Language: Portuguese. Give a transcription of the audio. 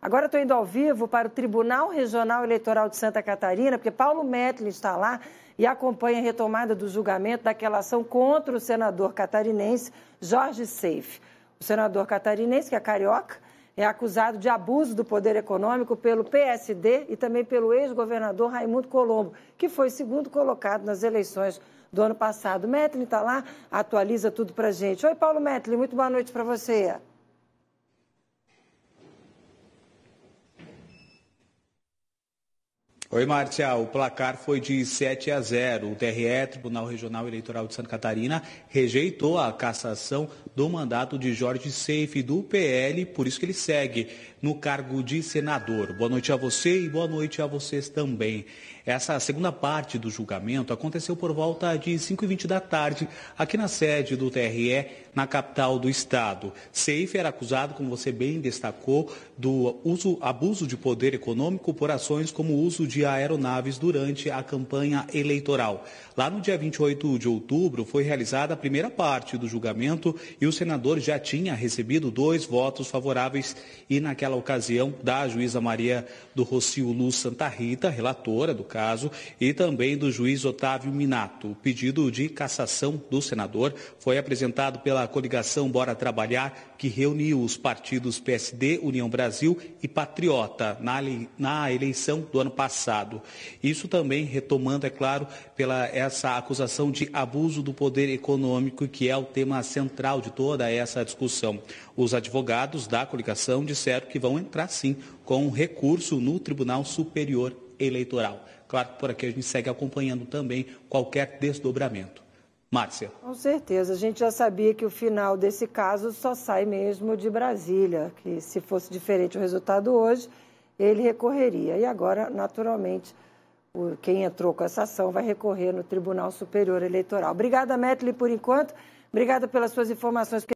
Agora estou indo ao vivo para o Tribunal Regional Eleitoral de Santa Catarina, porque Paulo Metlin está lá e acompanha a retomada do julgamento daquela ação contra o senador catarinense Jorge Seife. O senador catarinense, que é carioca, é acusado de abuso do poder econômico pelo PSD e também pelo ex-governador Raimundo Colombo, que foi segundo colocado nas eleições do ano passado. Metlin está lá, atualiza tudo para a gente. Oi, Paulo Metlin, muito boa noite para você. Oi, Márcia. O placar foi de 7 a 0. O TRE, Tribunal Regional Eleitoral de Santa Catarina, rejeitou a cassação do mandato de Jorge Seife do PL, por isso que ele segue no cargo de senador. Boa noite a você e boa noite a vocês também. Essa segunda parte do julgamento aconteceu por volta de 5h20 da tarde, aqui na sede do TRE, na capital do estado. Seife era acusado, como você bem destacou, do uso, abuso de poder econômico por ações como uso de de aeronaves durante a campanha eleitoral. Lá no dia 28 de outubro foi realizada a primeira parte do julgamento e o senador já tinha recebido dois votos favoráveis e naquela ocasião da juíza Maria do Rocio Luz Santa Rita, relatora do caso, e também do juiz Otávio Minato. O pedido de cassação do senador foi apresentado pela coligação Bora Trabalhar, que reuniu os partidos PSD, União Brasil e Patriota na eleição do ano passado passado. Isso também retomando, é claro, pela essa acusação de abuso do poder econômico, que é o tema central de toda essa discussão. Os advogados da coligação disseram que vão entrar sim com recurso no Tribunal Superior Eleitoral. Claro que por aqui a gente segue acompanhando também qualquer desdobramento. Márcia. Com certeza. A gente já sabia que o final desse caso só sai mesmo de Brasília, que se fosse diferente o resultado hoje, ele recorreria. E agora, naturalmente, quem entrou com essa ação vai recorrer no Tribunal Superior Eleitoral. Obrigada, Metli, por enquanto. Obrigada pelas suas informações.